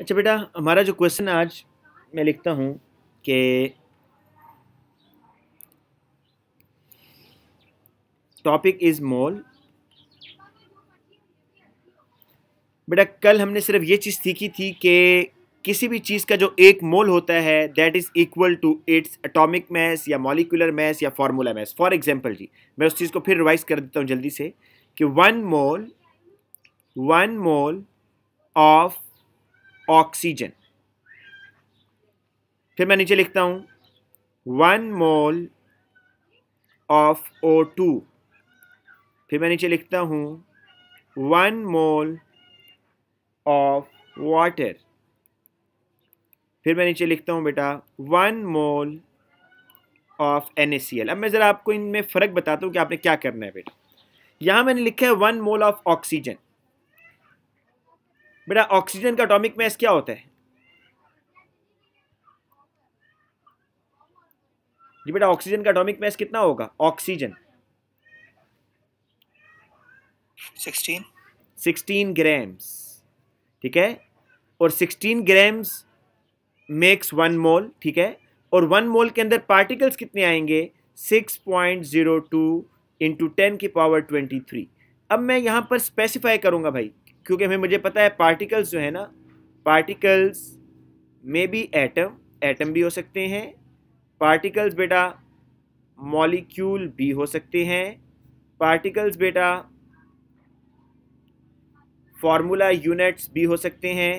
अच्छा बेटा हमारा जो क्वेश्चन आज मैं लिखता हूँ कि टॉपिक इज़ मॉल बेटा कल हमने सिर्फ ये चीज़ सीखी थी कि किसी भी चीज़ का जो एक मोल होता है that is equal to its atomic mass या मॉलिकुलर मैस या फार्मूला मैस फॉर एग्जांपल जी मैं उस चीज़ को फिर रिवाइज कर देता हूँ जल्दी से कि one mole one mole of oxygen फिर मैं नीचे लिखता हूँ one mole of O two फिर मैं नीचे लिखता हूँ वन मोल ऑफ वाटर फिर मैं नीचे लिखता हूँ बेटा वन मोल ऑफ एन अब मैं ज़रा आपको इनमें फ़र्क बताता हूँ कि आपने क्या करना है बेटा यहाँ मैंने लिखा है वन मोल ऑफ ऑक्सीजन बेटा ऑक्सीजन का अटोमिक मैस क्या होता है जी बेटा ऑक्सीजन का अटोमिक मैस कितना होगा ऑक्सीजन 16 16 ग्राम्स ठीक है और 16 ग्राम्स मेक्स वन मोल ठीक है और वन मोल के अंदर पार्टिकल्स कितने आएंगे 6.02 point zero two into ten की पावर 23 अब मैं यहां पर स्पेसिफाई करूंगा भाई क्योंकि हमें मुझे पता है पार्टिकल्स जो है ना particles may be atom atom भी हो सकते हैं पार्टिकल्स बेटा मॉलिक्यूल भी हो सकते हैं पार्टिकल्स बेटा फार्मूला यूनिट्स भी हो सकते हैं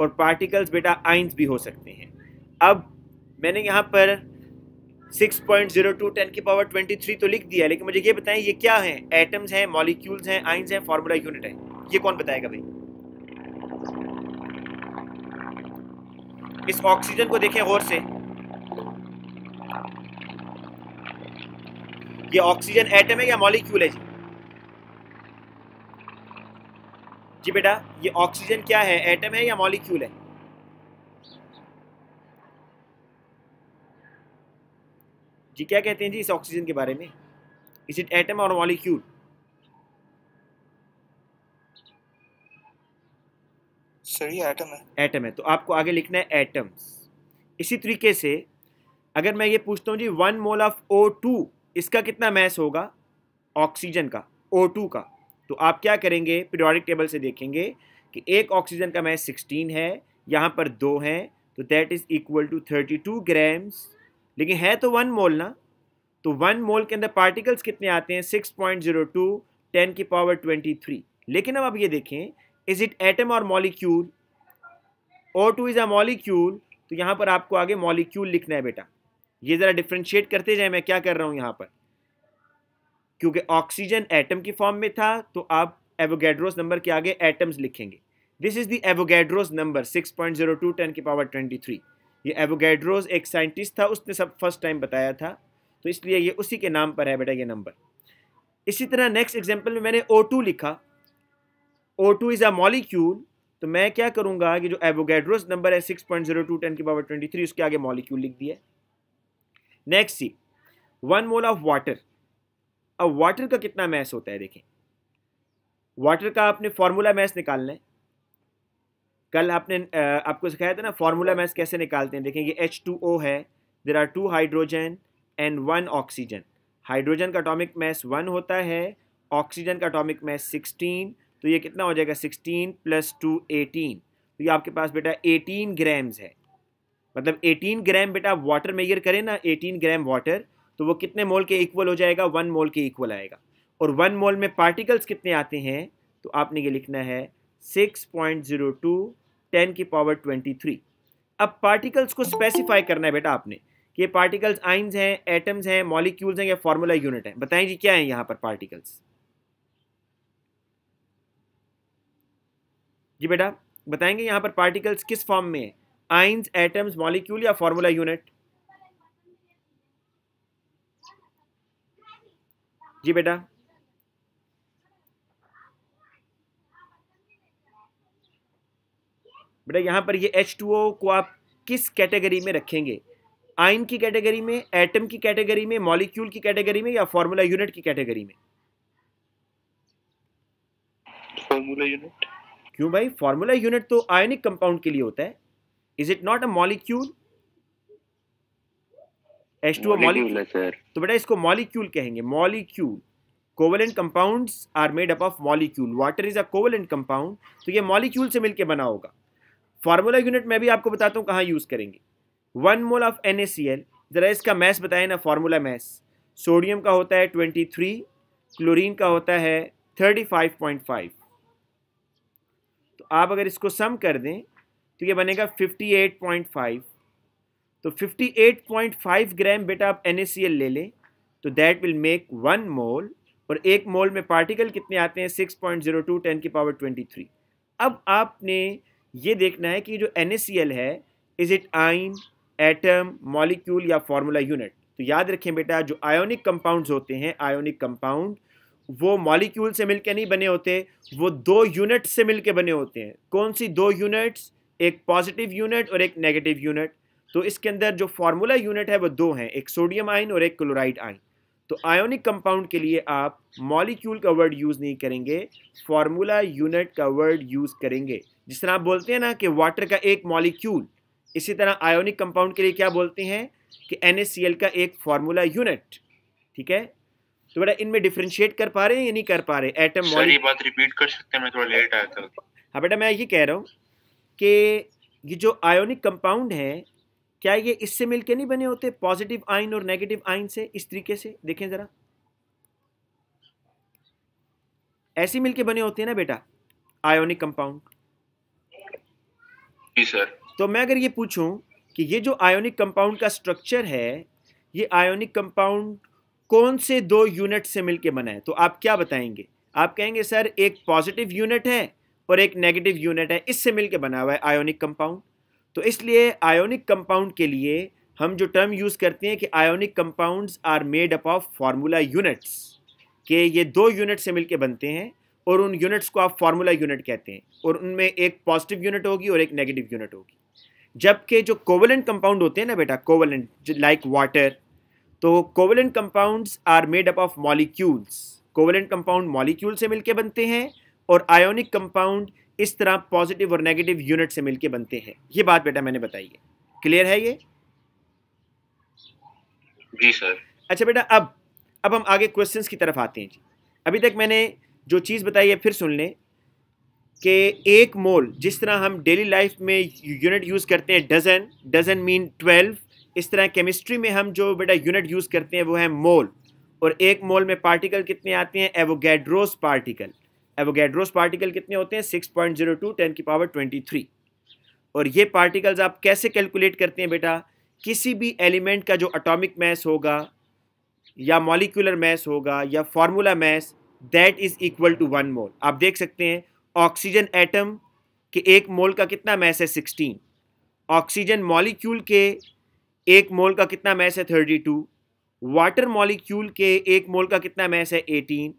और पार्टिकल्स बेटा आइंस भी हो सकते हैं अब मैंने यहाँ पर 6.02 टेन की पावर 23 तो लिख दिया लेकिन मुझे ये बताएं ये क्या है एटम्स हैं मॉलिक्यूल्स हैं आइंस हैं फार्मूला यूनिट है ये कौन बताएगा भाई इस ऑक्सीजन को देखें गौर से ये ऑक्सीजन एटम है या मॉलिक्यूल है जी जी बेटा ये ऑक्सीजन क्या है एटम है या मॉलिक्यूल है जी क्या कहते हैं जी इस ऑक्सीजन के बारे में इज इट एटम और मॉलिक्यूल सर ये एटम है एटम है तो आपको आगे लिखना है एटम्स इसी तरीके से अगर मैं ये पूछता हूँ जी one mole of O two इसका कितना मैस होगा ऑक्सीजन का ओ टू का तो आप क्या करेंगे पीरियोडिक टेबल से देखेंगे कि एक ऑक्सीजन का मैस सिक्सटीन है यहाँ पर दो हैं तो that is equal to thirty two grams लेकिन है तो वन मोल ना तो वन मोल के अंदर पार्टिकल्स कितने आते हैं six point zero two ten की पावर ट्वेंटी थ्री लेकिन अब आप ये देखें इज़ इट एटम और molecule O two is a molecule तो यहाँ पर आपको आगे मॉलिक्यूल लिखना है बेटा ये ज़रा डिफ्रेंशिएट करते जाए मैं क्या कर रहा हूँ यहाँ पर क्योंकि ऑक्सीजन एटम की फॉर्म में था तो आप एवोगेड्रोस नंबर के आगे एटम्स लिखेंगे this is the Avogadro's number six point zero two ten की पावर ट्वेंटी थ्री ये एवोगेड्रोस एक साइंटिस्ट था उसने सब फर्स्ट टाइम बताया था तो इसलिए ये उसी के नाम पर है बेटा ये नंबर इसी तरह नेक्स्ट एग्जाम्पल में मैंने ओ टू लिखा O two is a molecule तो मैं क्या करूंगा कि जो एवोगेड्रोस नंबर है six point zero two ten की पावर ट्वेंटी थ्री उसके आगे मॉलिक्यूल लिख दिया next see one mole of water अब वाटर का कितना मैस होता है देखें वाटर का आपने फार्मूला मैस निकालना है कल आपने आपको सिखाया था ना फार्मूला मैस कैसे निकालते हैं देखेंगे एच टू ओ है there are two hydrogen and one oxygen hydrogen का अटोमिक मैस वन होता है ऑक्सीजन का अटोमिक मैस सिक्सटीन तो ये कितना हो जाएगा सिक्सटीन प्लस टू एटीन तो ये आपके पास बेटा एटीन ग्राम्स है मतलब एटीन ग्राम बेटा आप वाटर मेजर करें ना एटीन ग्राम वाटर तो वो कितने मोल के इक्वल हो जाएगा वन मोल के इक्वल आएगा और वन मोल में पार्टिकल्स कितने आते हैं तो आपने ये लिखना है six point zero two ten की पावर ट्वेंटी थ्री अब पार्टिकल्स को स्पेसिफाई करना है बेटा आपने कि ये पार्टिकल्स आइंस हैं एटम्स हैं मॉलिक्यूल्स हैं या फार्मूला यूनिट हैं बताएं जी क्या है यहाँ पर पार्टिकल्स जी बेटा बताएंगे यहाँ पर पार्टिकल्स किस फॉर्म में आइंस एटम्स मॉलिक्यूल या फॉर्मूला यूनिट जी बेटा बेटा यहाँ पर ये H2O को आप किस कैटेगरी में रखेंगे आइन की कैटेगरी में एटम की कैटेगरी में मॉलिक्यूल की कैटेगरी में या फॉर्मूला यूनिट की कैटेगरी में फॉर्मूला यूनिट क्यों भाई फॉर्मूला यूनिट तो आयनिक कंपाउंड के लिए होता है is it not a molecule H two molecule तो बेटा इसको मॉलिक्यूल कहेंगे molecule covalent compounds are made up of molecule water is a covalent compound तो ये मॉलिक्यूल से मिलकर बना होगा फार्मूला यूनिट मैं भी आपको बताता हूँ कहाँ यूज़ करेंगे वन मोल ऑफ एन ज़रा इसका मैस बताए ना फार्मूला मैस सोडियम का होता है ट्वेंटी थ्री क्लोरीन का होता है थर्टी फाइव पॉइंट फाइव तो आप अगर इसको सम कर दें तो ये बनेगा 58.5 तो 58.5 ग्राम बेटा आप एन ले लें तो that will make one mole और एक मोल में पार्टिकल कितने आते हैं 6.02 जीरो की पावर 23 अब आपने ये देखना है कि जो एन है is it ion atom molecule या फार्मूला यूनिट तो याद रखें बेटा जो आयोनिक कंपाउंड्स होते हैं आयोनिक कंपाउंड वो मॉलिक्यूल से मिलके नहीं बने होते वो दो यूनिट से मिलके बने होते हैं कौन सी दो यूनिट्स एक पॉजिटिव यूनिट और एक नेगेटिव यूनिट तो इसके अंदर जो फार्मूला यूनिट है वो दो हैं एक सोडियम आइन और एक क्लोराइड आइन तो आयोनिक कंपाउंड के लिए आप मॉलिक्यूल का वर्ड यूज़ नहीं करेंगे फार्मूला यूनिट का वर्ड यूज़ करेंगे जिस तरह आप बोलते हैं ना कि वाटर का एक मॉलिक्यूल इसी तरह आयोनिक कंपाउंड के लिए क्या बोलते हैं कि एन का एक फार्मूला यूनिट ठीक है तो बेटा इनमें डिफ्रेंशिएट कर पा रहे हैं या नहीं कर पा रहे एटम सर ये बात रिपीट कर सकते हैं मैं थोड़ा लेट आया था हाँ बेटा मैं ये कह रहा हूँ कि ये जो आयोनिक कंपाउंड है क्या ये इससे मिलके नहीं बने होते पॉजिटिव आइन और नेगेटिव आइन से इस तरीके से देखें ज़रा ऐसे मिलके बने होते हैं ना बेटा आयोनिक कंपाउंड जी सर तो मैं अगर ये पूछूं कि ये जो आयोनिक कंपाउंड का स्ट्रक्चर है ये आयोनिक कंपाउंड कौन से दो यूनिट से मिलके बना है तो आप क्या बताएंगे आप कहेंगे सर एक पॉजिटिव यूनिट है और एक नेगेटिव यूनिट है इससे मिलके बना हुआ है आयोनिक कंपाउंड तो इसलिए आयोनिक कंपाउंड के लिए हम जो टर्म यूज़ करते हैं कि ionic compounds are made up of formula units के ये दो यूनिट से मिलके बनते हैं और उन यूनिट्स को आप फार्मूला यूनिट कहते हैं और उनमें एक पॉजिटिव यूनिट होगी और एक नेगेटिव यूनिट होगी जबकि जो कोवलेंट कंपाउंड होते हैं ना बेटा कोवलेंट लाइक वाटर तो covalent compounds are made up of molecules covalent compound molecule से मिलकर बनते हैं और आयोनिक कंपाउंड इस तरह पॉजिटिव और नेगेटिव यूनिट से मिलकर बनते हैं ये बात बेटा मैंने बताई है क्लियर है ये जी सर अच्छा बेटा अब अब हम आगे क्वेश्चंस की तरफ आते हैं जी अभी तक मैंने जो चीज़ बताई है फिर सुन लें कि एक मोल जिस तरह हम डेली लाइफ में यूनिट यूज़ करते हैं डजन डजन मीन ट्वेल्व इस तरह केमिस्ट्री में हम जो बेटा यूनिट यूज़ करते हैं वो है मोल और एक मोल में पार्टिकल कितने आते हैं एवोगैड्रोस पार्टिकल एवोगैड्रोस पार्टिकल कितने होते हैं six point zero two ten की पावर ट्वेंटी थ्री और ये पार्टिकल्स आप कैसे कैलकुलेट करते हैं बेटा किसी भी एलिमेंट का जो अटोमिक मैस होगा या मॉलिकुलर मैस होगा या formula mass that is equal to one mole आप देख सकते हैं ऑक्सीजन एटम के एक मोल का कितना मैस है सिक्सटीन ऑक्सीजन मॉलिक्यूल के एक मोल का कितना मैस है थर्टी टू वाटर मॉलिक्यूल के एक मोल का कितना मैस है एटीन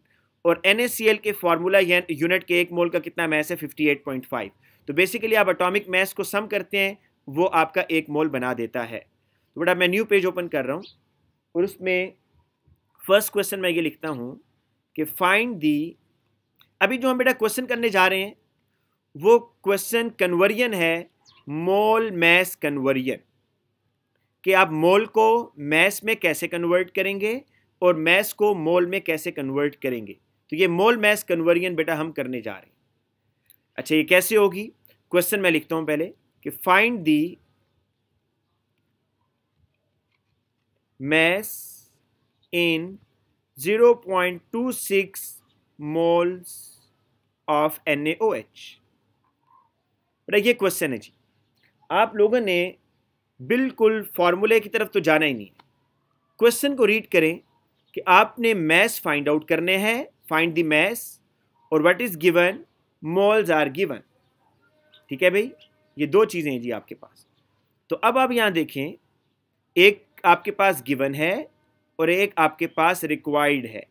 और एन के फार्मूला यूनिट के एक मोल का कितना मैस है फिफ्टी एट पॉइंट फाइव तो बेसिकली आप अटोमिक मैस को सम करते हैं वो आपका एक मोल बना देता है तो बेटा मैं न्यू पेज ओपन कर रहा हूँ और उसमें फर्स्ट क्वेश्चन मैं ये लिखता हूँ कि फाइंड दी अभी जो हम बेटा क्वेश्चन करने जा रहे हैं वो क्वेश्चन कन्वर्जन है मोल मैस कन्वर्जन कि आप मोल को मैस में कैसे कन्वर्ट करेंगे और मैस को मोल में कैसे कन्वर्ट करेंगे तो ये मोल मैस कन्वर्जन बेटा हम करने जा रहे हैं अच्छा ये कैसे होगी क्वेश्चन मैं लिखता हूँ पहले कि find the mass in 0.26 moles of N H बेटा ये क्वेश्चन है जी आप लोगों ने बिल्कुल फार्मूले की तरफ तो जाना ही नहीं क्वेश्चन को रीड करें कि आपने मैस फाइंड आउट करने हैं फाइंड द मैस और what is given moles are given ठीक है भाई ये दो चीज़ें हैं जी आपके पास तो अब आप यहाँ देखें एक आपके पास गिवन है और एक आपके पास रिक्वायर्ड है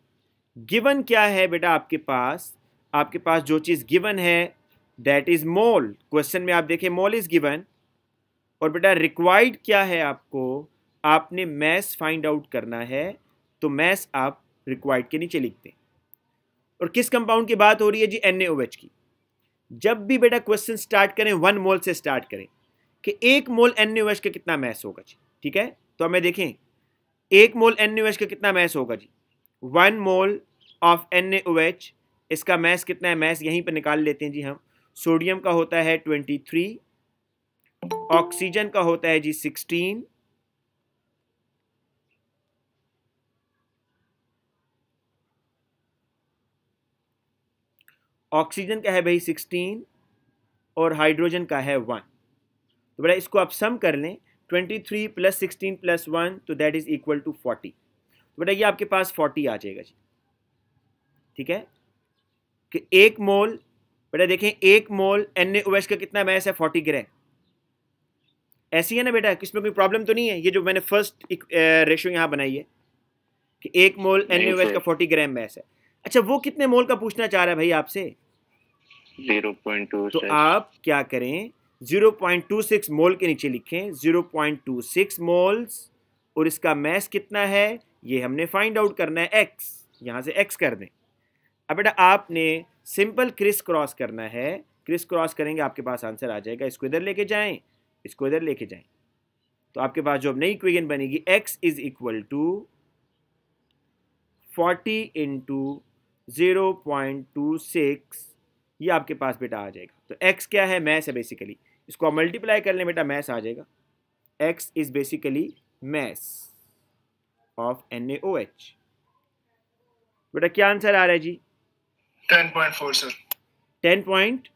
गिवन क्या है बेटा आपके पास आपके पास जो चीज़ गिवन है दैट इज़ मोल क्वेश्चन में आप देखें मोल इज़ गिवन और बेटा रिक्वायर्ड क्या है आपको आपने मैस फाइंड आउट करना है तो मैस आप रिक्वायर्ड के नीचे लिखते हैं और किस कंपाउंड की बात हो रही है जी एन की जब भी बेटा क्वेश्चन स्टार्ट करें वन मोल से स्टार्ट करें कि एक मोल एन का कितना मैस होगा जी ठीक है तो हमें देखें एक मोल एन का कितना मैस होगा जी वन मोल ऑफ एन इसका मैस कितना है मैस यहीं पर निकाल लेते हैं जी हम सोडियम का होता है ट्वेंटी थ्री ऑक्सीजन का होता है जी सिक्सटीन ऑक्सीजन का है भाई सिक्सटीन और हाइड्रोजन का है वन तो बेटा इसको आप सम कर लें twenty three plus sixteen plus one तो that is equal to forty तो बेटा ये आपके पास फोर्टी आ जाएगा जी ठीक है कि एक मोल बेटा देखें एक मोल एन का कितना मैस है फोर्टी ग्राम ऐसी है ना बेटा इसमें कोई प्रॉब्लम तो नहीं है ये जो मैंने फर्स्ट रेशो यहाँ बनाई है कि एक मोल एन का फोर्टी ग्राम मैस है अच्छा वो कितने मोल का पूछना चाह रहा है भाई आपसे जीरो पॉइंट टू तो आप क्या करें zero point two six mole के नीचे लिखें zero point two six moles और इसका मैस कितना है ये हमने फाइंड आउट करना है एक्स यहाँ से एक्स कर दें अब बेटा आपने सिंपल क्रिस क्रॉस करना है क्रिस क्रॉस करेंगे आपके पास आंसर आ जाएगा इसको इधर लेके जाएं इसको इधर लेके जाएं तो आपके पास जो अब नई इक्वेशन बनेगी x is equal to forty into zero point two six ये आपके पास बेटा आ जाएगा तो x क्या है मैथ है बेसिकली इसको आप मल्टीप्लाई कर लें बेटा मैथ आ जाएगा x is basically math of N A O H बेटा क्या आंसर आ रहा है जी ten point four sir ten point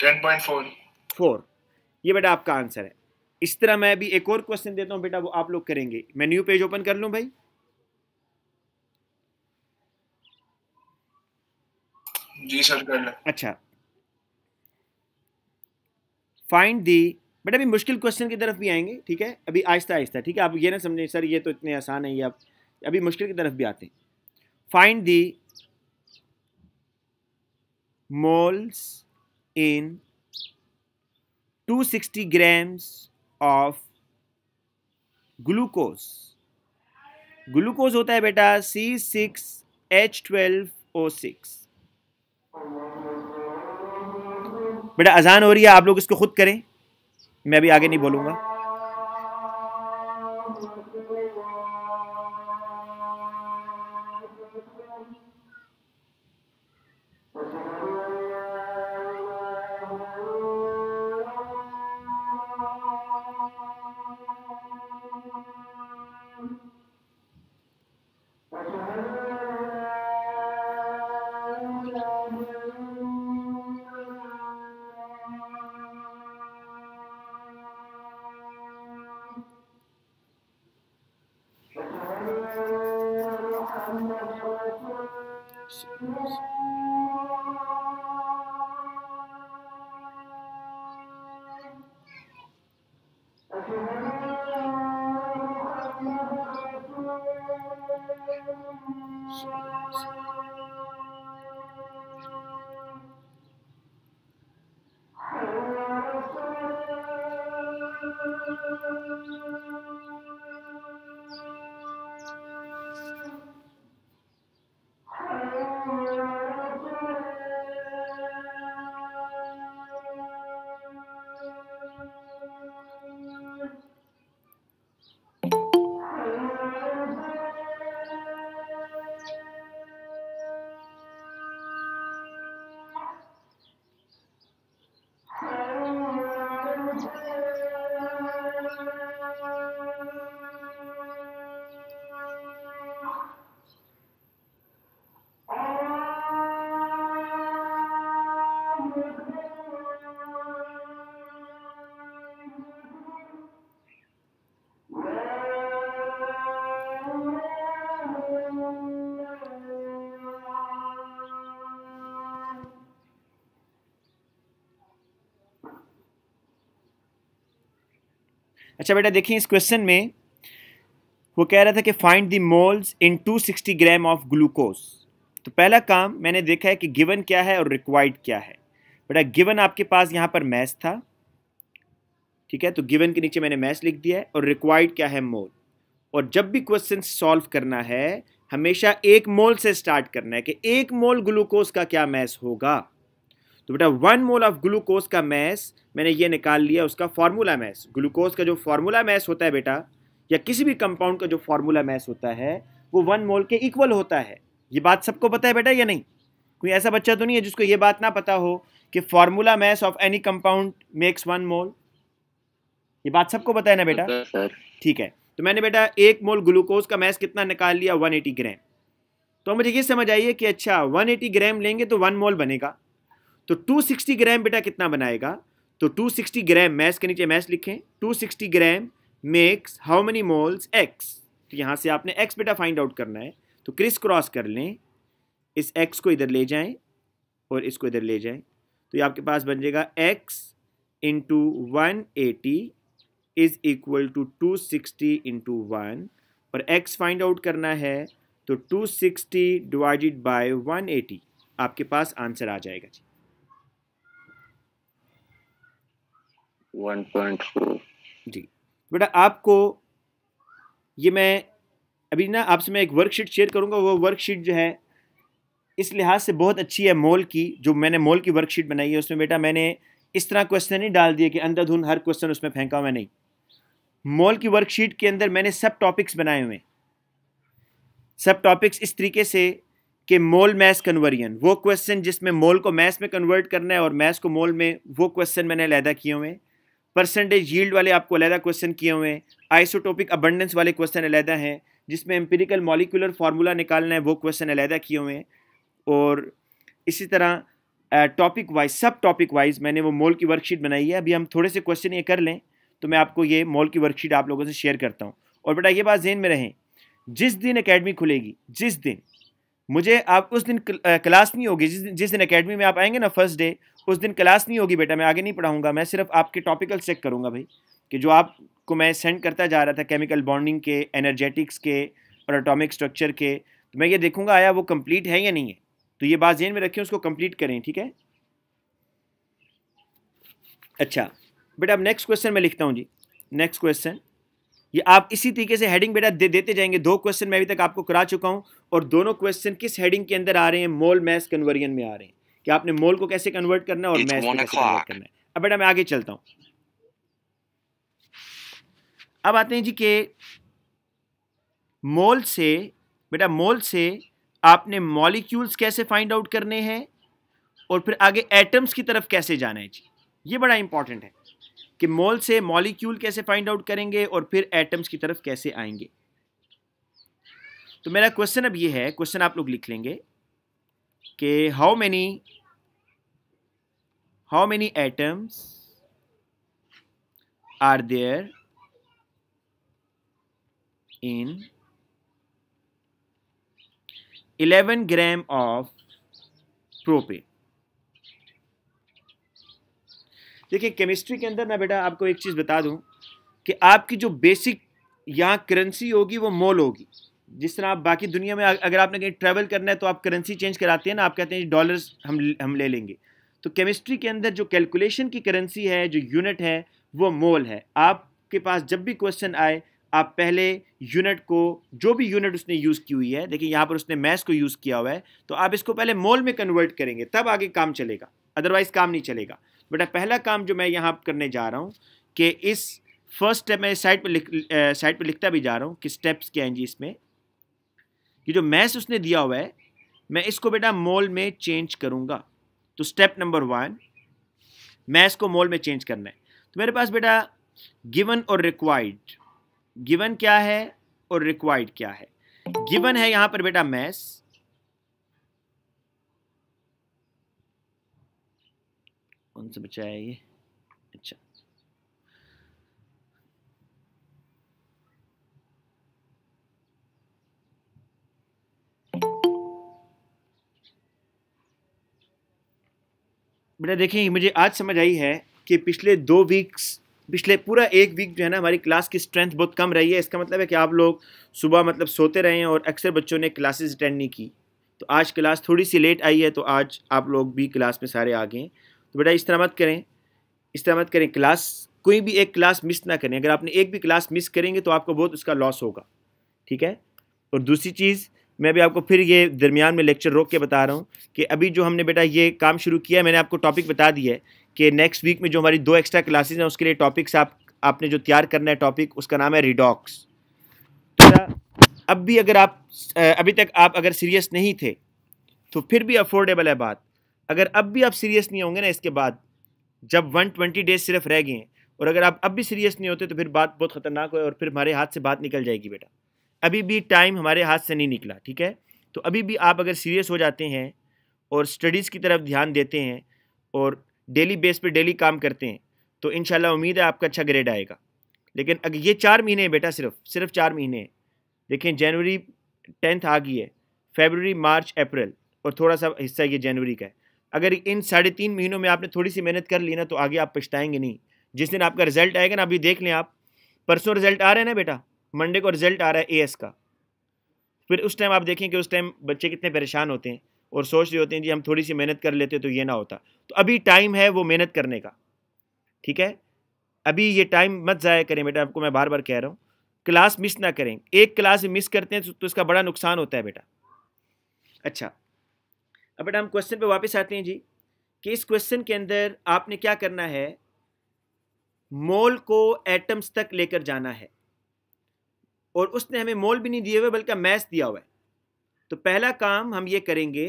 ten point four four ये बेटा आपका आंसर है इस तरह मैं अभी एक और क्वेश्चन देता हूँ बेटा वो आप लोग करेंगे मैं न्यू पेज ओपन कर लूँ भाई जी सर कर अच्छा फाइंड दी बेटा अभी मुश्किल क्वेश्चन की तरफ भी आएंगे ठीक है अभी आहिस्ता आहिस्ता ठीक है आप ये ना समझें सर ये तो इतने आसान है ये आप अभी मुश्किल की तरफ भी आते हैं find the moles in 260 grams of glucose glucose होता है बेटा C six H twelve O six बेटा अजान हो रही है आप लोग इसको खुद करें मैं अभी आगे नहीं बोलूँगा अच्छा बेटा देखिए इस क्वेश्चन में वो कह रहा था कि find the moles in 260 gram of glucose तो पहला काम मैंने देखा है कि गिवन क्या है और रिक्वायर्ड क्या है बेटा गिवन आपके पास यहाँ पर मैस था ठीक है तो गिवन के नीचे मैंने मैस लिख दिया है और रिक्वायर्ड क्या है मोल और जब भी क्वेश्चन सॉल्व करना है हमेशा एक मोल से स्टार्ट करना है कि एक मोल ग्लूकोज का क्या मैस होगा तो बेटा वन मोल ऑफ ग्लूकोज का मैस मैंने ये निकाल लिया उसका फार्मूला मैस ग्लूकोज का जो फार्मूला मैस होता है बेटा या किसी भी कंपाउंड का जो फार्मूला मैस होता है वो वन मोल के इक्वल होता है ये बात सबको पता है बेटा या नहीं कोई ऐसा बच्चा तो नहीं है जिसको ये बात ना पता हो कि formula mass of any compound makes one mole ये बात सबको पता है ना बेटा ठीक है तो मैंने बेटा एक मोल ग्लूकोज का मैस कितना निकाल लिया वन ग्राम तो मुझे ये समझ आई है कि अच्छा 180 ग्राम लेंगे तो वन मोल बनेगा तो 260 ग्राम बेटा कितना बनाएगा तो 260 ग्राम मैस के नीचे मैस लिखें 260 gram makes how many moles x तो यहाँ से आपने एक्स बेटा फाइंड आउट करना है तो क्रिस क्रॉस कर लें इस एक्स को इधर ले जाएं और इसको इधर ले जाएं तो ये आपके पास बन जाएगा x into one eighty is equal to two sixty into one और एक्स फाइंड आउट करना है तो two sixty divided by one eighty आपके पास आंसर आ जाएगा जी 1.4 जी बेटा आपको ये मैं अभी ना आपसे मैं एक वर्कशीट शेयर करूँगा वो वर्कशीट जो है इस लिहाज से बहुत अच्छी है मोल की जो मैंने मोल की वर्कशीट बनाई है उसमें बेटा मैंने इस तरह क्वेश्चन नहीं डाल दिए कि अंधाधुन हर क्वेश्चन उसमें फेंका हुआ नहीं मॉल की वर्कशीट के अंदर मैंने सब टॉपिक्स बनाए हुए सब टॉपिक्स इस तरीके से कि मोल मैथ कन्वर्जन वो क्वेश्चन जिसमें मोल को मैथ्स में कन्वर्ट करना है और मैथ्स को मोल में वो क्वेश्चन मैंने अलहदा किए हुए हैं परसेंटेज यील्ड वाले आपको अलहदा क्वेश्चन किए हुए हैं आइसोटोपिक अबंडेंस वाले क्वेश्चन अलहदा हैं जिसमें एम्पेरिकल मॉलिकुलर फार्मूला निकालना है वो क्वेश्चन अलहदा किए हुए हैं और इसी तरह टॉपिक वाइज सब टॉपिक वाइज मैंने वो मोल की वर्कशीट बनाई है अभी हम थोड़े से क्वेश्चन ये कर लें तो मैं आपको ये मॉल की वर्कशीट आप लोगों से शेयर करता हूँ और बेटा ये बात जेन में रहें जिस दिन अकेडमी खुलेगी जिस दिन मुझे आप उस दिन क्लास नहीं होगी जिस दिन जिस दिन अकेडमी में आप आएंगे ना फर्स्ट डे उस दिन क्लास नहीं होगी बेटा मैं आगे नहीं पढ़ाऊँगा मैं सिर्फ आपके टॉपिकल चेक करूँगा भाई कि जो आपको मैं सेंड करता जा रहा था केमिकल बॉन्डिंग के एनर्जेटिक्स के और अटोमिक स्ट्रक्चर के तो मैं ये देखूँगा आया वो कम्प्लीट है या नहीं है तो ये बात जहन में रखें उसको कम्प्लीट करें ठीक है अच्छा बेटा अब नेक्स्ट क्वेश्चन मैं लिखता हूँ जी नेक्स्ट क्वेश्चन ये आप इसी तरीके से हेडिंग बेटा दे देते जाएंगे दो क्वेश्चन मैं अभी तक आपको करा चुका हूँ और दोनों क्वेश्चन किस हेडिंग के अंदर आ रहे हैं मोल मैस कन्वर्जन में आ रहे हैं कि आपने मोल को कैसे कन्वर्ट करना है और मैस को कैसे कन्वर्ट करना है अब बेटा मैं आगे चलता हूँ अब आते हैं जी के मोल से बेटा मोल से आपने मॉलिक्यूल्स कैसे फाइंड आउट करने हैं और फिर आगे एटम्स की तरफ कैसे जाना है जी ये बड़ा इंपॉर्टेंट है कि मोल से मॉलिक्यूल कैसे फाइंड आउट करेंगे और फिर एटम्स की तरफ कैसे आएंगे तो मेरा क्वेश्चन अब ये है क्वेश्चन आप लोग लिख लेंगे कि how many how many atoms are there in 11 gram of propane देखिए केमिस्ट्री के अंदर ना बेटा आपको एक चीज़ बता दूँ कि आपकी जो बेसिक यहाँ करेंसी होगी वो मोल होगी जिस तरह आप बाकी दुनिया में अगर आपने कहीं ट्रैवल करना है तो आप करेंसी चेंज कराते हैं ना आप कहते हैं डॉलर्स हम हम ले लेंगे तो केमिस्ट्री के अंदर जो कैलकुलेशन की करेंसी है जो यूनिट है वो मोल है आपके पास जब भी क्वेश्चन आए आप पहले यूनिट को जो भी यूनिट उसने यूज़ की हुई है देखिए यहाँ पर उसने मैस को यूज़ किया हुआ है तो आप इसको पहले मोल में कन्वर्ट करेंगे तब आगे काम चलेगा अदरवाइज़ काम नहीं चलेगा बेटा पहला काम जो मैं यहाँ करने जा रहा हूँ कि इस फर्स्ट स्टेप मैं साइड पर लिख साइड पर लिखता भी जा रहा हूँ कि स्टेप्स क्या हैं जी इसमें ये जो मैथ्स उसने दिया हुआ है मैं इसको बेटा मोल में चेंज करूँगा तो स्टेप नंबर वन मैथ्स को मोल में चेंज करना है तो मेरे पास बेटा गिवन और रिक्वायर्ड गिवन क्या है और रिक्वायर्ड क्या है गिवन है यहाँ पर बेटा मैथ्स उनसे ये अच्छा बेटा देखें मुझे आज समझ आई है कि पिछले दो वीक्स पिछले पूरा एक वीक जो है ना हमारी क्लास की स्ट्रेंथ बहुत कम रही है इसका मतलब है कि आप लोग सुबह मतलब सोते रहे हैं और अक्सर बच्चों ने क्लासेस अटेंड नहीं की तो आज क्लास थोड़ी सी लेट आई है तो आज आप लोग भी क्लास में सारे आ गए तो बेटा इस तरह मत करें इस तरह मत करें क्लास कोई भी एक क्लास मिस ना करें अगर आपने एक भी क्लास मिस करेंगे तो आपको बहुत उसका लॉस होगा ठीक है और दूसरी चीज़ मैं भी आपको फिर ये दरमियान में लेक्चर रोक के बता रहा हूँ कि अभी जो हमने बेटा ये काम शुरू किया है मैंने आपको टॉपिक बता दिया है कि नेक्स्ट वीक में जो हमारी दो एक्स्ट्रा क्लासेज हैं उसके लिए टॉपिक्स आप आपने जो तैयार करना है टॉपिक उसका नाम है रिडॉक्स तो अब भी अगर आप अभी तक आप अगर सीरियस नहीं थे तो फिर भी अफोर्डेबल है बात अगर अब भी आप सीरियस नहीं होंगे ना इसके बाद जब वन ट्वेंटी डेज सिर्फ रह गए हैं और अगर आप अब भी सीरियस नहीं होते तो फिर बात बहुत ख़तरनाक हो और फिर हमारे हाथ से बात निकल जाएगी बेटा अभी भी टाइम हमारे हाथ से नहीं निकला ठीक है तो अभी भी आप अगर सीरियस हो जाते हैं और स्टडीज़ की तरफ ध्यान देते हैं और डेली बेस पर डेली काम करते हैं तो इन उम्मीद है आपका अच्छा ग्रेड आएगा लेकिन अगर ये चार महीने हैं बेटा सिर्फ सिर्फ चार महीने हैं देखें जनवरी टेंथ आ गई है फेबररी मार्च अप्रैल और थोड़ा सा हिस्सा ये जनवरी का है अगर इन साढ़े तीन महीनों में आपने थोड़ी सी मेहनत कर ली ना तो आगे आप पछताएंगे नहीं जिस दिन आपका रिजल्ट आएगा ना अभी देख लें आप परसों रिजल्ट आ रहा है ना बेटा मंडे को रिजल्ट आ रहा है एएस का फिर उस टाइम आप देखें कि उस टाइम बच्चे कितने परेशान होते हैं और सोच रहे होते हैं जी हम थोड़ी सी मेहनत कर लेते तो ये ना होता तो अभी टाइम है वो मेहनत करने का ठीक है अभी ये टाइम मत ज़ाया करें बेटा आपको मैं बार बार कह रहा हूँ क्लास मिस ना करें एक क्लास मिस करते हैं तो, तो इसका बड़ा नुकसान होता है बेटा अच्छा अब बेटा हम क्वेश्चन पे वापस आते हैं जी कि इस क्वेश्चन के अंदर आपने क्या करना है मोल को एटम्स तक लेकर जाना है और उसने हमें मोल भी नहीं दिए हुए बल्कि मैस दिया हुआ है तो पहला काम हम ये करेंगे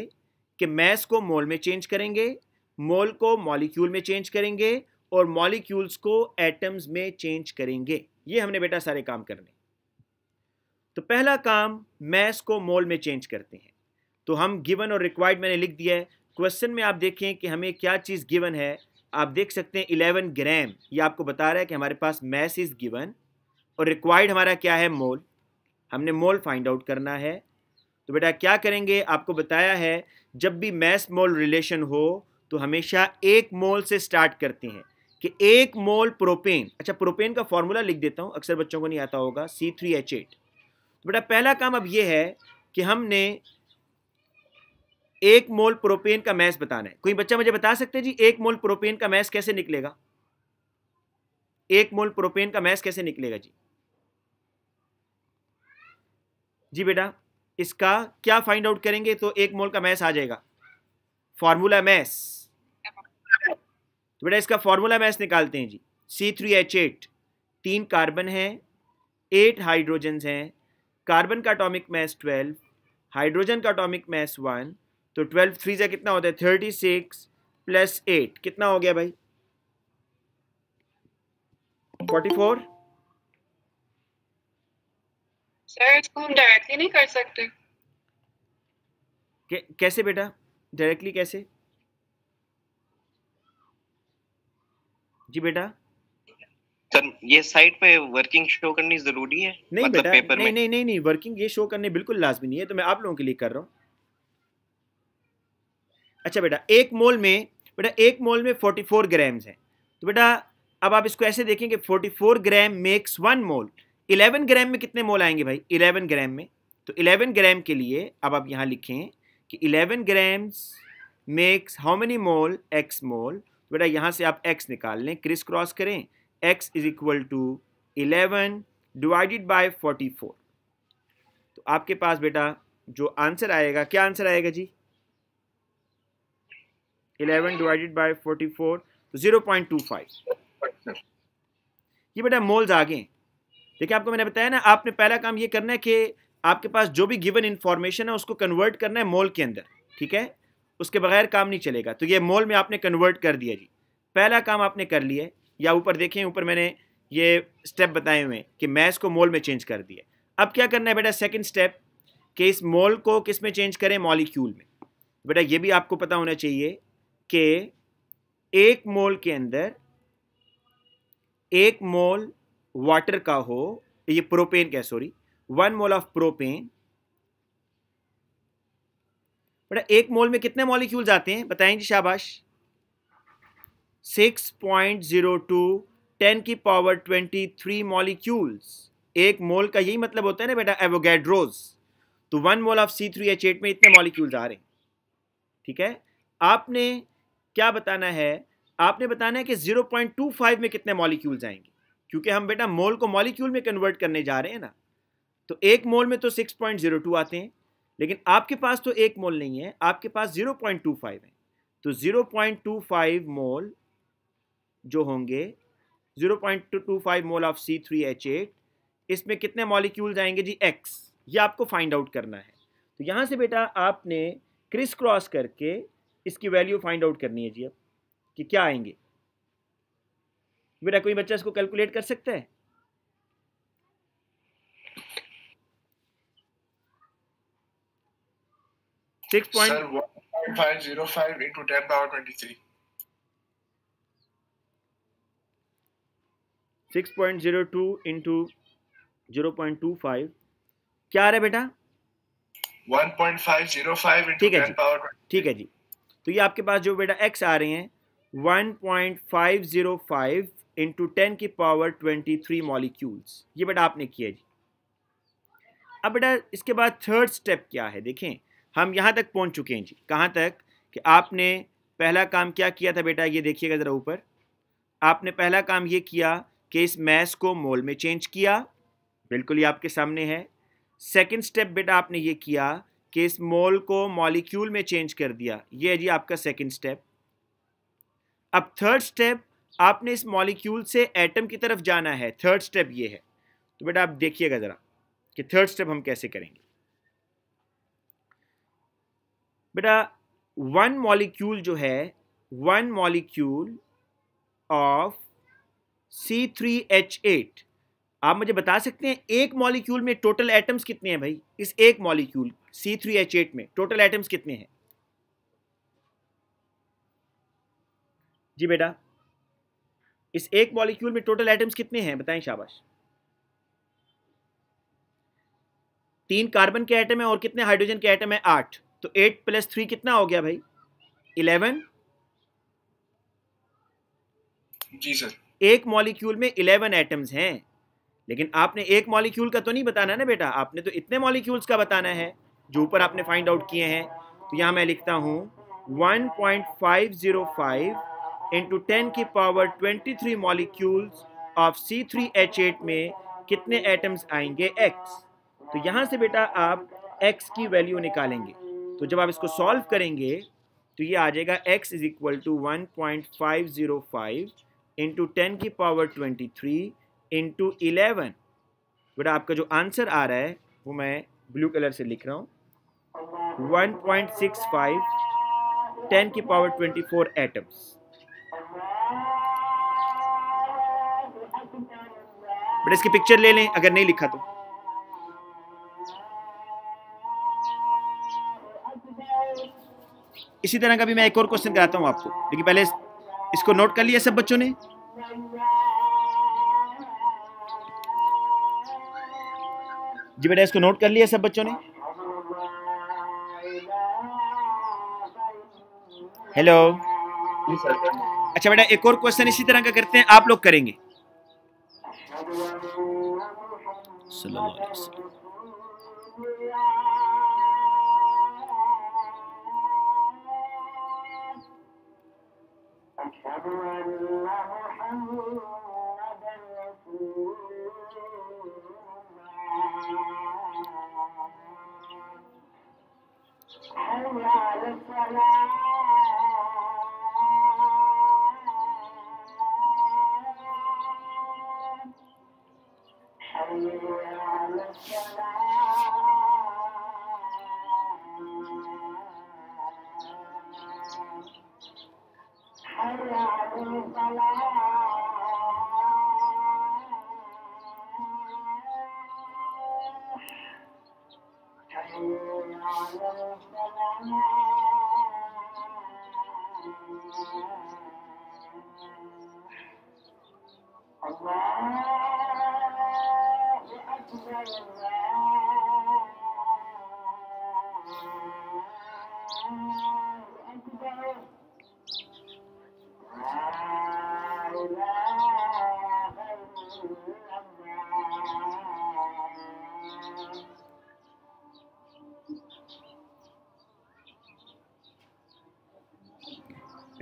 कि मैस को मोल में चेंज करेंगे मोल को मॉलिक्यूल में चेंज करेंगे और मॉलिक्यूल्स को एटम्स में चेंज करेंगे ये हमने बेटा सारे काम करने तो पहला काम मैस को मोल में चेंज करते हैं तो हम गिवन और रिक्वायर्ड मैंने लिख दिया है क्वेश्चन में आप देखें कि हमें क्या चीज़ गिवन है आप देख सकते हैं इलेवन ग्राम ये आपको बता रहा है कि हमारे पास मैस इज़ गिवन और रिक्वायर्ड हमारा क्या है मोल हमने मोल फाइंड आउट करना है तो बेटा क्या करेंगे आपको बताया है जब भी मैस मोल रिलेशन हो तो हमेशा एक मोल से स्टार्ट करते हैं कि एक मोल प्रोपेन अच्छा प्रोपेन का फॉर्मूला लिख देता हूँ अक्सर बच्चों को नहीं आता होगा सी थ्री एच एट तो बेटा पहला काम अब ये है कि हमने एक मोल प्रोपेन का मैस बताना है कोई बच्चा मुझे बता सकते हैं जी एक मोल प्रोपेन का मैस कैसे निकलेगा एक मोल प्रोपेन का मैस कैसे निकलेगा जी जी बेटा इसका क्या फाइंड आउट करेंगे तो एक मोल का मैस आ जाएगा फॉर्मूला मैस तो बेटा इसका फॉर्मूला मैस निकालते हैं जी सी थ्री एच एट तीन कार्बन है एट हाइड्रोजन हैं कार्बन का अटोमिक मैस ट्वेल्व हाइड्रोजन का अटोमिक मैस वन तो ट्वेल्व थ्री से कितना होता है थर्टी सिक्स प्लस एट कितना हो गया भाई फोर्टी फोर डायरेक्टली नहीं कर सकते कैसे बेटा डायरेक्टली कैसे जी बेटा सर ये साइट पे वर्किंग शो करनी जरूरी है नहीं मतलब बेटा पेपर नहीं, नहीं नहीं नहीं वर्किंग ये शो करने बिल्कुल लाजमी नहीं है तो मैं आप लोगों के लिए कर रहा हूँ अच्छा बेटा एक मोल में बेटा एक मोल में फोर्टी फोर ग्राम्स हैं तो बेटा अब आप इसको ऐसे देखें कि forty four gram makes one mole eleven gram में कितने मोल आएंगे भाई इलेवन ग्राम में तो इलेवन ग्राम के लिए अब आप यहाँ लिखें कि eleven grams makes how many mole x mole बेटा यहाँ से आप एक्स निकाल लें क्रिस क्रॉस करें x is equal to eleven divided by forty four तो आपके पास बेटा जो आंसर आएगा क्या आंसर आएगा जी eleven divided by forty four तो ज़ीरो पॉइंट टू फाइव ये बेटा मोल्स आ गए देखिए आपको मैंने बताया ना आपने पहला काम ये करना है कि आपके पास जो भी गिवन इन्फॉर्मेशन है उसको कन्वर्ट करना है मोल के अंदर ठीक है उसके बगैर काम नहीं चलेगा तो ये मोल में आपने कन्वर्ट कर दिया जी पहला काम आपने कर लिया या ऊपर देखें ऊपर मैंने ये स्टेप बताए हुए हैं कि मैथ को मोल में चेंज कर दिया अब क्या करना है बेटा सेकेंड स्टेप कि इस मोल को किस में चेंज करें मॉलिक्यूल में बेटा ये भी आपको पता होना चाहिए के एक मोल के अंदर एक मोल वाटर का हो ये प्रोपेन क्या sorry one mole of propane बेटा एक मोल में कितने मॉलिक्यूल्स आते हैं बताएं जी शाबाश six point zero two ten की पावर ट्वेंटी थ्री मॉलिक्यूल्स एक मोल का यही मतलब होता है ना बेटा एवोगेड्रोज तो one mole of C three H eight में इतने मॉलिक्यूल्स आ रहे हैं ठीक है आपने क्या बताना है आपने बताना है कि 0.25 में कितने मॉलिक्यूल्स आएंगे क्योंकि हम बेटा मोल को मॉलिक्यूल में कन्वर्ट करने जा रहे हैं ना तो एक मोल में तो 6.02 आते हैं लेकिन आपके पास तो एक मोल नहीं है आपके पास 0.25 है तो 0.25 मोल जो होंगे 0.25 mole of C three H eight इसमें कितने मॉलिक्यूल्स आएंगे जी एक्स ये आपको फाइंड आउट करना है तो यहाँ से बेटा आपने क्रिस क्रॉस करके इसकी वैल्यू फाइंड आउट करनी है जी अब कि क्या आएंगे बेटा कोई बच्चा इसको कैलकुलेट कर सकता है six point zero two into zero point two five क्या आ रहा है बेटा वन पॉइंट फाइव जीरो ठीक है ठीक है जी तो ये आपके पास जो बेटा एक्स आ रहे हैं one point five zero five into ten की पावर ट्वेंटी थ्री मॉलिक्यूल्स ये बेटा आपने किया जी अब बेटा इसके बाद थर्ड स्टेप क्या है देखें हम यहाँ तक पहुँच चुके हैं जी कहाँ तक कि आपने पहला काम क्या किया था बेटा ये देखिएगा ज़रा ऊपर आपने पहला काम ये किया कि इस मैस को मोल में चेंज किया बिल्कुल ये आपके सामने है सेकेंड स्टेप बेटा आपने ये किया कि इस मोल को मॉलिक्यूल में चेंज कर दिया ये है जी आपका सेकंड स्टेप अब थर्ड स्टेप आपने इस मॉलिक्यूल से एटम की तरफ जाना है थर्ड स्टेप ये है तो बेटा आप देखिएगा ज़रा कि थर्ड स्टेप हम कैसे करेंगे बेटा वन मॉलिक्यूल जो है one molecule of C three H eight आप मुझे बता सकते हैं एक मॉलिक्यूल में टोटल एटम्स कितने हैं भाई इस एक molecule C three H eight में टोटल एटम्स कितने हैं जी बेटा इस एक मॉलिक्यूल में टोटल एटम्स कितने हैं बताएं शाबाश तीन कार्बन के एटम है और कितने हाइड्रोजन के एटम है आठ तो एट प्लस थ्री कितना हो गया भाई इलेवन जी सर एक मॉलिक्यूल में इलेवन एटम्स हैं लेकिन आपने एक मॉलिक्यूल का तो नहीं बताना ना बेटा आपने तो इतने मॉलिक्यूल्स का बताना है जो ऊपर आपने फाइंड आउट किए हैं तो यहाँ मैं लिखता हूँ 1.505 इंटू टेन की power twenty three molecules of C three H eight में कितने एटम्स आएंगे X तो यहाँ से बेटा आप X की वैल्यू निकालेंगे तो जब आप इसको सॉल्व करेंगे तो ये आ जाएगा X is equal to one point five zero five into ten की power twenty three into eleven बेटा आपका जो आंसर आ रहा है वो मैं ब्लू कलर से लिख रहा हूँ one point six five ten की power twenty four atoms but इसकी पिक्चर ले लें अगर नहीं लिखा तो इसी तरह का भी मैं एक और क्वेश्चन कराता हूं आपको लेकिन पहले इसको नोट कर लिया सब बच्चों ने जी बेटा इसको नोट कर लिया सब बच्चों ने हेलो अच्छा बेटा एक और क्वेश्चन इसी तरह का करते हैं आप लोग करेंगे सल्लल्लाहु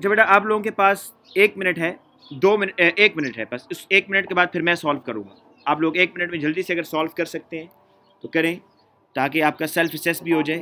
अच्छा बेटा आप लोगों के पास एक मिनट है दो मिनट एक मिनट है बस उस एक मिनट के बाद फिर मैं सॉल्व करूँगा आप लोग एक मिनट में जल्दी से अगर सॉल्व कर सकते हैं तो करें ताकि आपका सेल्फ सेस भी हो जाए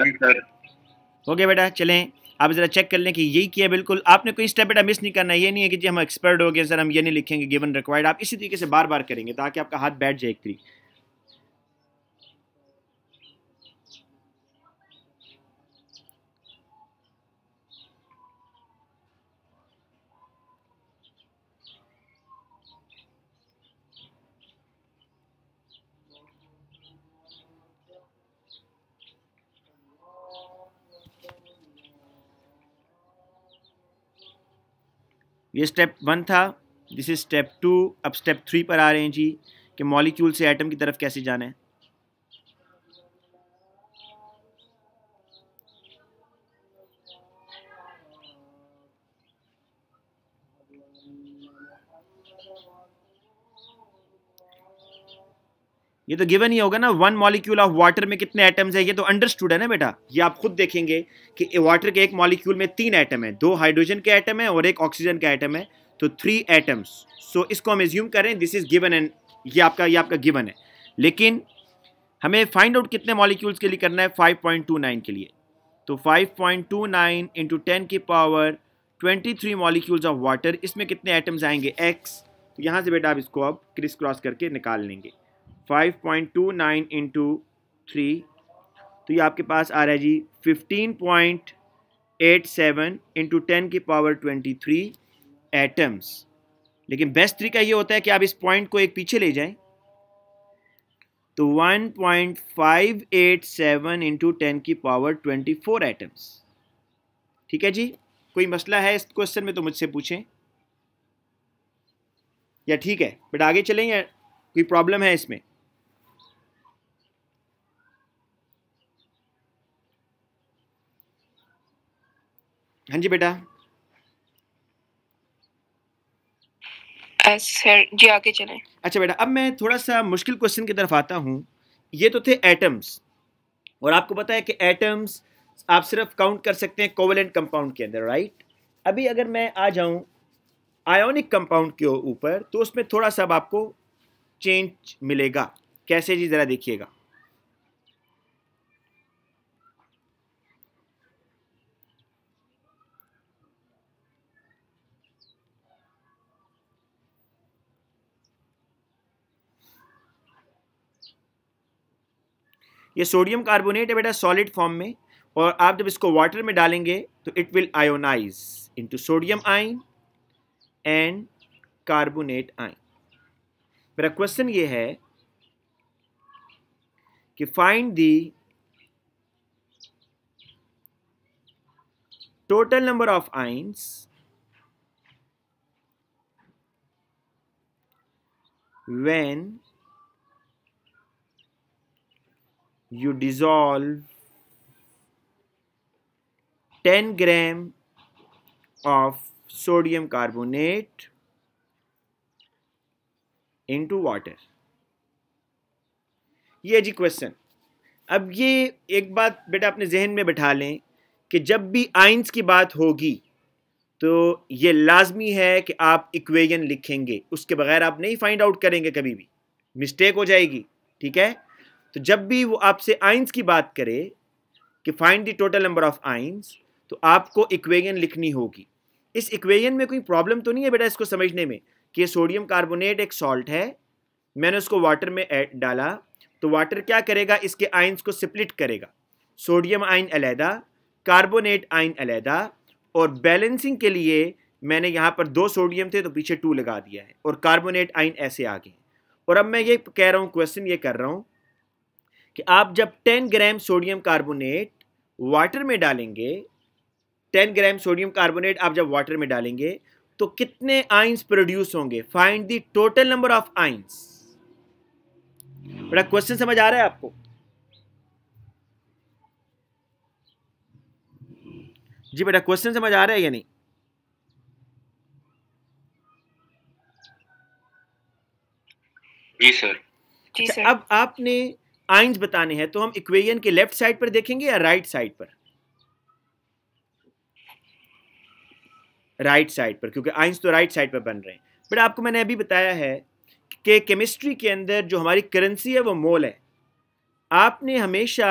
हो गया बेटा चलें आप ज़रा चेक कर लें कि यही किया बिल्कुल आपने कोई स्टेप बेटा मिस नहीं करना ये नहीं है कि जी हम एक्सपर्ट हो गए सर हम ये नहीं लिखेंगे गिवन रिक्वायर्ड आप इसी तरीके से बार बार करेंगे ताकि आपका हाथ बैठ जाए एक तरीके ये स्टेप वन था दिस इज स्टेप टू अब स्टेप थ्री पर आ रहे हैं जी कि मॉलिक्यूल से एटम की तरफ कैसे जाना है ये तो गिवन ही होगा ना वन मॉलिक्यूल ऑफ वाटर में कितने एटम्स है ये तो अंडरस्टूड है ना बेटा ये आप खुद देखेंगे कि वाटर के एक मॉलिक्यूल में तीन एटम है दो हाइड्रोजन के एटम है और एक ऑक्सीजन का एटम है तो थ्री एटम्स सो इसको हम एज्यूम करें दिस इज गिवन एंड ये आपका ये आपका गिवन है लेकिन हमें फाइंड आउट कितने मॉलिक्यूल्स के लिए करना है 5.29 के लिए तो 5.29 point two nine into ten की पावर 23 मॉलिक्यूल्स ऑफ वाटर इसमें कितने एटम्स आएंगे एक्स तो यहाँ से बेटा आप इसको अब क्रिस क्रॉस करके निकाल लेंगे five point two nine into three तो ये आपके पास आ रहा है जी fifteen point eight seven into ten की पावर ट्वेंटी थ्री एटम्स लेकिन बेस्ट तरीका ये होता है कि आप इस पॉइंट को एक पीछे ले जाएं तो 1.587 इंटू टेन की पावर 24 एटम्स ठीक है जी कोई मसला है इस क्वेश्चन में तो मुझसे पूछें या ठीक है बट आगे चलें या कोई प्रॉब्लम है इसमें हाँ जी बेटा जी आगे चलें अच्छा बेटा अब मैं थोड़ा सा मुश्किल क्वेश्चन की तरफ आता हूँ ये तो थे एटम्स और आपको पता है कि एटम्स आप सिर्फ काउंट कर सकते हैं कोवलेंट कंपाउंड के अंदर राइट अभी अगर मैं आ जाऊं आयोनिक कंपाउंड के ऊपर तो उसमें थोड़ा सा आपको चेंज मिलेगा कैसे जी ज़रा देखिएगा ये सोडियम कार्बोनेट है बेटा सॉलिड फॉर्म में और आप जब इसको वाटर में डालेंगे तो it will ionize into sodium ion and carbonate ion मेरा क्वेश्चन ये है कि find the total number of ions when you dissolve 10 gram of sodium carbonate into water ये जी क्वेश्चन अब ये एक बात बेटा अपने जहन में बैठा लें कि जब भी आइंस की बात होगी तो ये लाजमी है कि आप इक्वेजन लिखेंगे उसके बगैर आप नहीं फाइंड आउट करेंगे कभी भी मिस्टेक हो जाएगी ठीक है तो जब भी वो आपसे आइंस की बात करे कि find the total number of ions तो आपको इक्वेजन लिखनी होगी इस इक्वेजन में कोई प्रॉब्लम तो नहीं है बेटा इसको समझने में कि सोडियम कार्बोनेट एक सॉल्ट है मैंने उसको वाटर में डाला तो वाटर क्या करेगा इसके आइंस को स्प्लिट करेगा सोडियम आइन अलहदा कार्बोनेट आइन अलहदा और बैलेंसिंग के लिए मैंने यहाँ पर दो सोडियम थे तो पीछे टू लगा दिया है और कार्बोनेट आइन ऐसे आ गए और अब मैं ये कह रहा हूँ क्वेश्चन ये कर रहा हूँ कि आप जब 10 ग्राम सोडियम कार्बोनेट वाटर में डालेंगे 10 ग्राम सोडियम कार्बोनेट आप जब वाटर में डालेंगे तो कितने आइंस प्रोड्यूस होंगे find the total number of ions बड़ा क्वेश्चन समझ आ रहा है आपको जी बेटा क्वेश्चन समझ आ रहा है या नहीं जी सर जी अच्छा, सर अब आपने आइंस बताने हैं तो हम इक्वेशन के लेफ्ट साइड पर देखेंगे या राइट साइड पर राइट साइड पर क्योंकि आइंस तो राइट साइड पर बन रहे हैं बट आपको मैंने अभी बताया है कि केमिस्ट्री के अंदर जो हमारी करेंसी है वो मोल है आपने हमेशा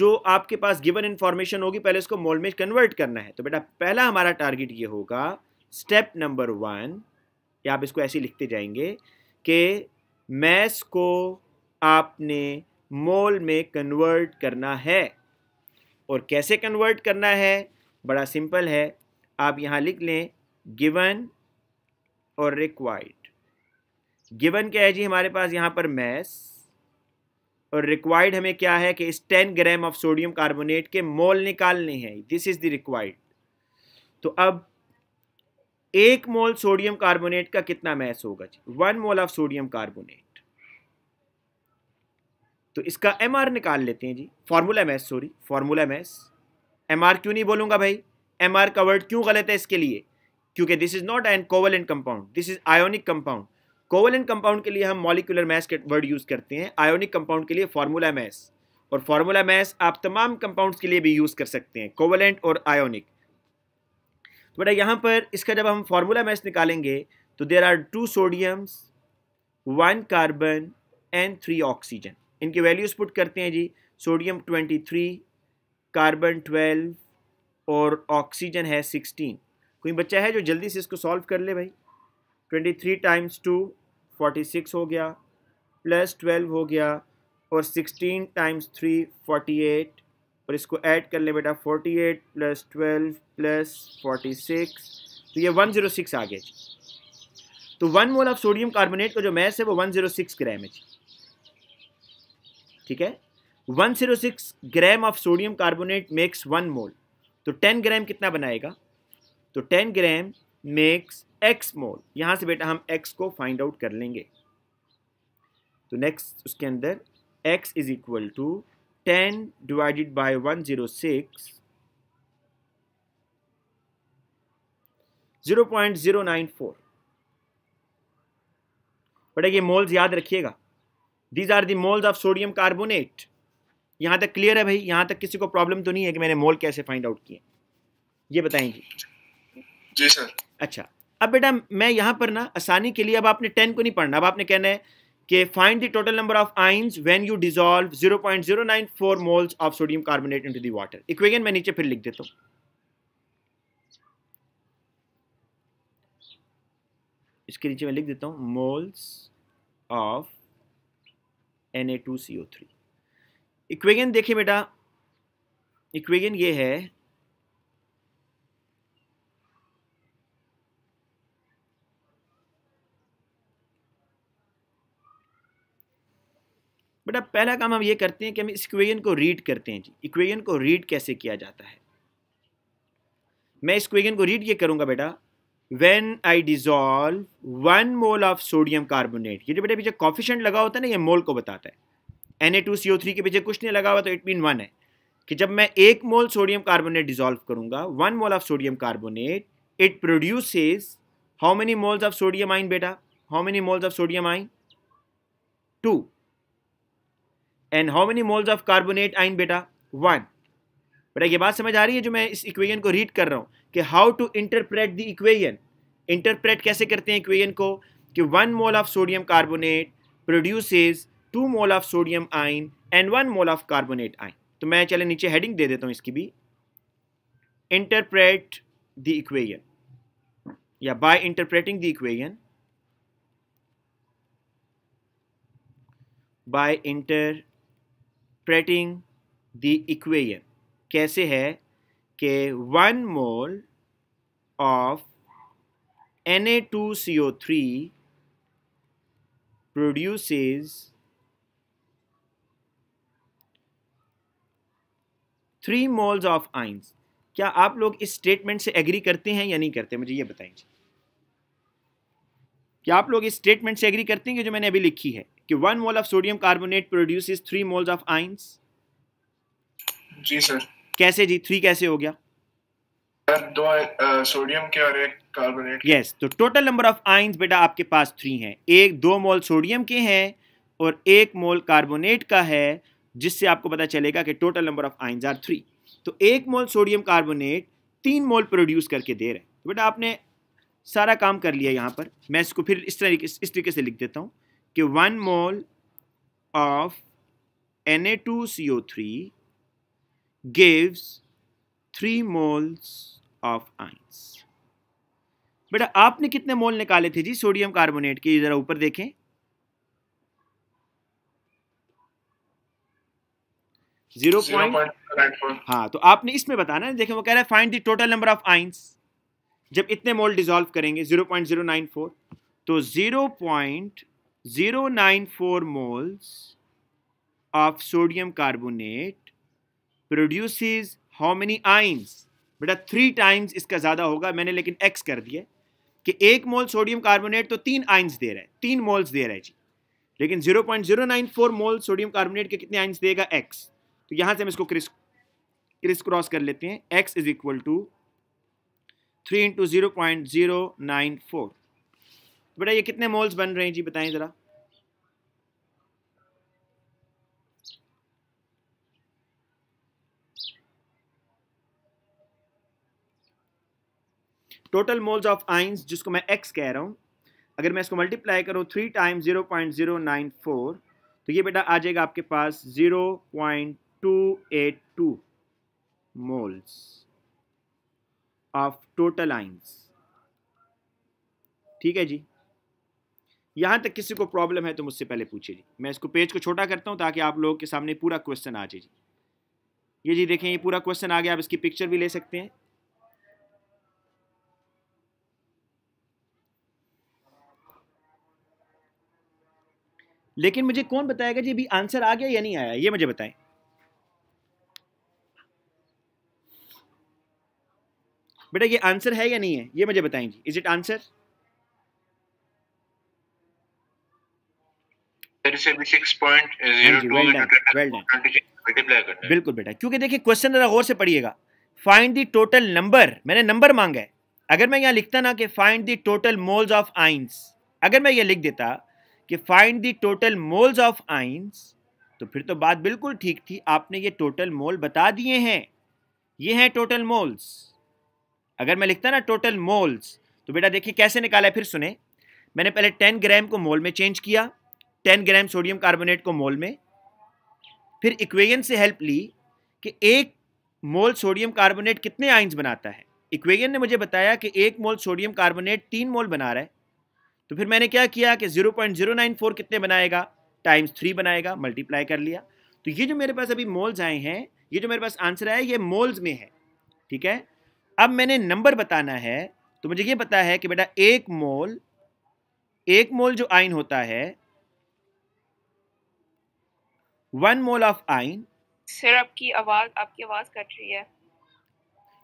जो आपके पास गिवन इंफॉर्मेशन होगी पहले उसको मोल में कन्वर्ट करना है तो बेटा पहला हमारा टारगेट ये होगा स्टेप नंबर वन या आप इसको ऐसे लिखते जाएंगे कि मैथ्स को आपने मोल में कन्वर्ट करना है और कैसे कन्वर्ट करना है बड़ा सिंपल है आप यहाँ लिख लें गिवन और रिक्वायर्ड गिवन क्या है जी हमारे पास यहाँ पर मैस और रिक्वायर्ड हमें क्या है कि इस ten gram of sodium carbonate के मोल निकालने हैं दिस इज़ द रिक्वायर्ड तो अब एक मोल सोडियम कार्बोनेट का कितना मैस होगा जी one mole of sodium carbonate तो इसका एम आर निकाल लेते हैं जी formula mass sorry formula mass M R क्यों नहीं बोलूँगा भाई एम आर का वर्ड क्यों गलत है इसके लिए क्योंकि this is not an covalent compound this is ionic compound covalent compound के लिए हम मॉलिकुलर मैस के वर्ड यूज़ करते हैं आयोनिक कंपाउंड के लिए फार्मूला मैस और फार्मूला मैस आप तमाम कंपाउंड्स के लिए भी यूज़ कर सकते हैं कोवलेंट और आयोनिक तो बेटा यहाँ पर इसका जब हम फार्मूला मैस निकालेंगे तो there are two sodiums one carbon and three oxygen इनके वैल्यूज़ पुट करते हैं जी sodium twenty three carbon twelve और ऑक्सीजन है सिक्सटीन कोई बच्चा है जो जल्दी से इसको सॉल्व कर ले भाई twenty three times two forty six हो गया प्लस ट्वेल्व हो गया और sixteen times three forty eight और इसको ऐड कर ले बेटा forty eight plus twelve plus forty six तो ये वन ज़ीरो सिक्स आ गया तो one mole of sodium carbonate का जो मैस है वो वन ज़ीरो सिक्स ग्राम है ठीक है 106 gram of sodium carbonate makes one mole तो 10 ग्राम कितना बनाएगा तो 10 ग्राम मेक्स एक्स मोल यहाँ से बेटा हम एक्स को फाइंड आउट कर लेंगे तो नेक्स्ट उसके अंदर x is equal to ten divided by one zero six zero point zero nine four बेटा ये मोल्स याद रखिएगा these are the moles of sodium carbonate यहाँ तक क्लियर है भाई यहाँ तक किसी को प्रॉब्लम तो नहीं है कि मैंने मोल कैसे फाइंड आउट किए ये बताएंगे जी सर अच्छा अब बेटा मैं यहाँ पर ना आसानी के लिए अब आपने टेन को नहीं पढ़ना अब आपने कहना है कि find the total number of ions when you dissolve zero zero point nine four moles of sodium carbonate into the water equation मैं नीचे फिर लिख देता हूँ इसके नीचे मैं लिख देता हूँ moles of two three equation देखिए बेटा इक्वेगन ये है बेटा पहला काम हम ये करते हैं कि हम इस इक्वेगन को रीड करते हैं जी इक्वेगन को रीड कैसे किया जाता है मैं इस इक्वेगन को रीड ये करूंगा बेटा when I dissolve one mole of sodium carbonate ये जो बेटे पीछे कॉफिशेंट लगा होता है ना ये मोल को बताता है N A two C O three के पीछे कुछ नहीं लगा हुआ तो इट मीन वन है कि जब मैं एक मोल सोडियम कार्बोनेट डिजोल्व करूंगा one mole of sodium carbonate it produces how many moles of sodium ion बेटा how many moles of sodium ion two and how many moles of carbonate ion बेटा one but ये बात समझ आ रही है जो मैं इस इक्वेशन को रीड कर रहा हूँ कि how to interpret the equation interpret कैसे करते हैं इक्वेशन को कि one mole of sodium carbonate produces two mole of sodium ion and one mole of carbonate ion तो मैं चले नीचे हेडिंग दे देता हूँ इसकी भी इंटरप्रेट द इक्वेशन या by interpreting the equation by interpreting the equation कैसे है कि one mole of N A two C O three produce three moles of ions क्या आप लोग इस स्टेटमेंट से एग्री करते हैं या नहीं करते मुझे ये बताएंगे क्या आप लोग इस स्टेटमेंट से एग्री करते हैं कि जो मैंने अभी लिखी है कि one mole of sodium carbonate produce three moles of ions जी सर कैसे जी थ्री कैसे हो गया दो सोडियम के और एक कार्बोनेट यस तो टोटल नंबर ऑफ आइंस बेटा आपके पास थ्री हैं एक दो मोल सोडियम के हैं और एक मोल कार्बोनेट का है जिससे आपको पता चलेगा कि total number of ions are three तो एक मोल सोडियम कार्बोनेट तीन मोल प्रोड्यूस करके दे रहे हैं तो बेटा आपने सारा काम कर लिया यहाँ पर मैं इसको फिर इस तरीके इस तरीके से लिख देता हूँ कि one mole of N A two C O three gives three moles of ions. बेटा आपने कितने मोल निकाले थे जी सोडियम कार्बोनेट के जरा ऊपर देखें जीरो पॉइंट हाँ तो आपने इसमें बताना है देखें वो कह रहा है find the total number of ions जब इतने मोल डिजोल्व करेंगे zero point zero nine four तो zero point zero nine four moles of sodium carbonate produces how many ions बेटा थ्री टाइम्स इसका ज़्यादा होगा मैंने लेकिन एक्स कर दिया कि एक मोल सोडियम कार्बोनेट तो तीन आइंस दे रहा है तीन मोल्स दे रहा है जी लेकिन 0.094 मोल सोडियम कार्बोनेट के कितने आइंस देगा एक्स तो यहाँ से हम इसको क्रिस क्रिस क्रॉस कर लेते हैं x is equal to three into zero point zero nine four बेटा ये कितने मोल्स बन रहे हैं जी बताएं ज़रा टोटल मोल्स ऑफ आइंस जिसको मैं एक्स कह रहा हूँ अगर मैं इसको मल्टीप्लाई करूँ three time zero point zero nine four तो ये बेटा आ जाएगा आपके पास zero point two eight two moles of total ions ठीक है जी यहाँ तक किसी को प्रॉब्लम है तो मुझसे पहले पूछिए जी मैं इसको पेज को छोटा करता हूँ ताकि आप लोगों के सामने पूरा क्वेश्चन आ जाए जी ये जी देखें ये पूरा क्वेश्चन आ गया आप इसकी पिक्चर भी ले सकते हैं लेकिन मुझे कौन बताएगा जी अभी आंसर आ गया या नहीं आया ये मुझे बताएं बेटा ये आंसर है या नहीं है ये मुझे बताएं जी इज इट आंसर बिल्कुल बेटा क्योंकि देखिए क्वेश्चन गौर से पढ़िएगा फाइंड दी टोटल नंबर मैंने नंबर मांगा है अगर मैं यहाँ लिखता ना कि find the total moles of ions अगर मैं ये लिख देता कि find the total moles of ions तो फिर तो बात बिल्कुल ठीक थी आपने ये टोटल मोल बता दिए हैं ये हैं टोटल मोल्स अगर मैं लिखता ना टोटल मोल्स तो बेटा देखिए कैसे निकाला है फिर सुने मैंने पहले टेन ग्राम को मोल में चेंज किया टेन ग्राम सोडियम कार्बोनेट को मोल में फिर इक्वेजन से हेल्प ली कि एक मोल सोडियम कार्बोनेट कितने आइंस बनाता है इक्वेजन ने मुझे बताया कि एक मोल सोडियम कार्बोनेट तीन मोल बना रहा है तो फिर मैंने क्या किया कि 0.094 कितने बनाएगा टाइम्स थ्री बनाएगा मल्टीप्लाई कर लिया तो ये जो मेरे पास अभी मोल्स आए हैं ये जो मेरे पास आंसर आया ये मोल्स में है ठीक है अब मैंने नंबर बताना है तो मुझे ये पता है कि बेटा एक मोल एक मोल जो आइन होता है one mole of ion sir आपकी आवाज आपकी आवाज कट रही है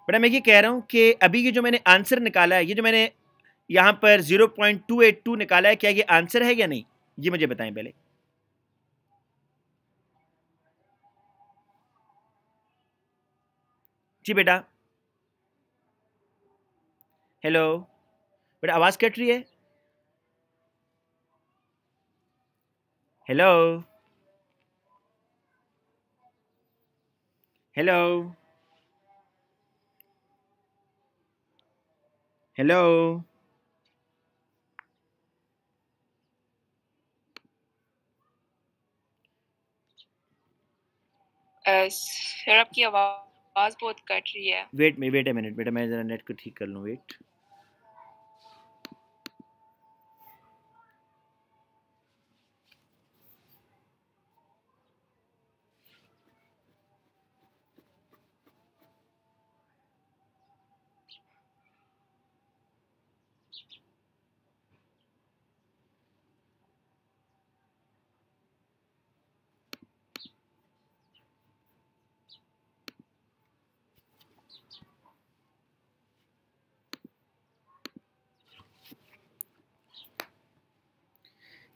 बेटा मैं ये कह रहा हूँ कि अभी ये जो मैंने आंसर निकाला है ये जो मैंने यहाँ पर 0.282 निकाला है क्या ये आंसर है या नहीं ये मुझे बताएं पहले जी बेटा हेलो बेटा आवाज़ कट रही है हेलो हेलो हेलो सर आपकी आवाज़ बहुत कट रही है वेट मैं वेट अ मिनट बेटा मैं ज़रा नेट को ठीक कर लूँ वेट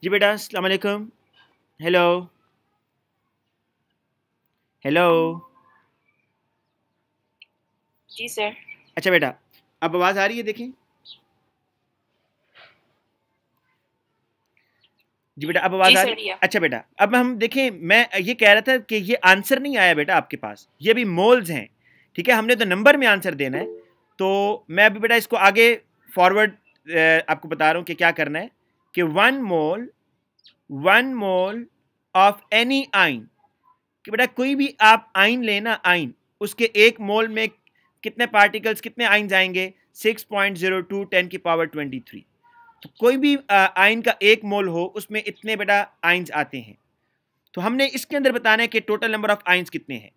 जी बेटा अस्सलाम वालेकुम हेलो हेलो जी सर अच्छा बेटा अब आवाज़ आ रही है देखें जी बेटा अब आवाज़ आ रही है अच्छा बेटा अब हम देखें मैं ये कह रहा था कि ये आंसर नहीं आया बेटा आपके पास ये भी मोल्स हैं ठीक है हमने तो नंबर में आंसर देना है तो मैं अभी बेटा इसको आगे फॉरवर्ड आपको बता रहा हूँ कि क्या करना है कि one mole one mole of any ion कि बेटा कोई भी आप आइन लेना आइन उसके एक मोल में कितने पार्टिकल्स कितने आइन जाएंगे 6.02 टेन की पावर थ्री तो कोई भी आइन का एक मोल हो उसमें इतने बेटा आइन्स आते हैं तो हमने इसके अंदर बताना है कि टोटल नंबर ऑफ आइंस कितने हैं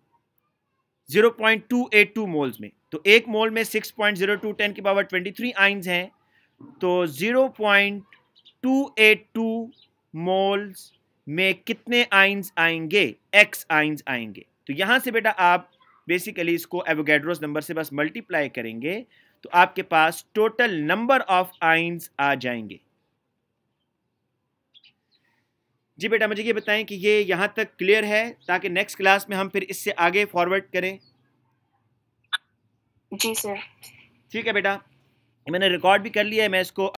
0.282 मोल्स में तो एक मोल में 6.02 टेन की पावर ट्वेंटी थ्री आइन्स हैं तो पॉइंट 282 मोल्स में कितने आइंस आएंगे एक्स आइंस आएंगे तो यहां से बेटा आप बेसिकली इसको एवोगेड्रोस नंबर से बस मल्टीप्लाई करेंगे तो आपके पास टोटल नंबर ऑफ आइंस आ जाएंगे जी बेटा मुझे ये बताएं कि ये यहां तक क्लियर है ताकि नेक्स्ट क्लास में हम फिर इससे आगे फॉरवर्ड करें जी सर ठीक है बेटा मैंने रिकॉर्ड भी कर लिया है मैं इसको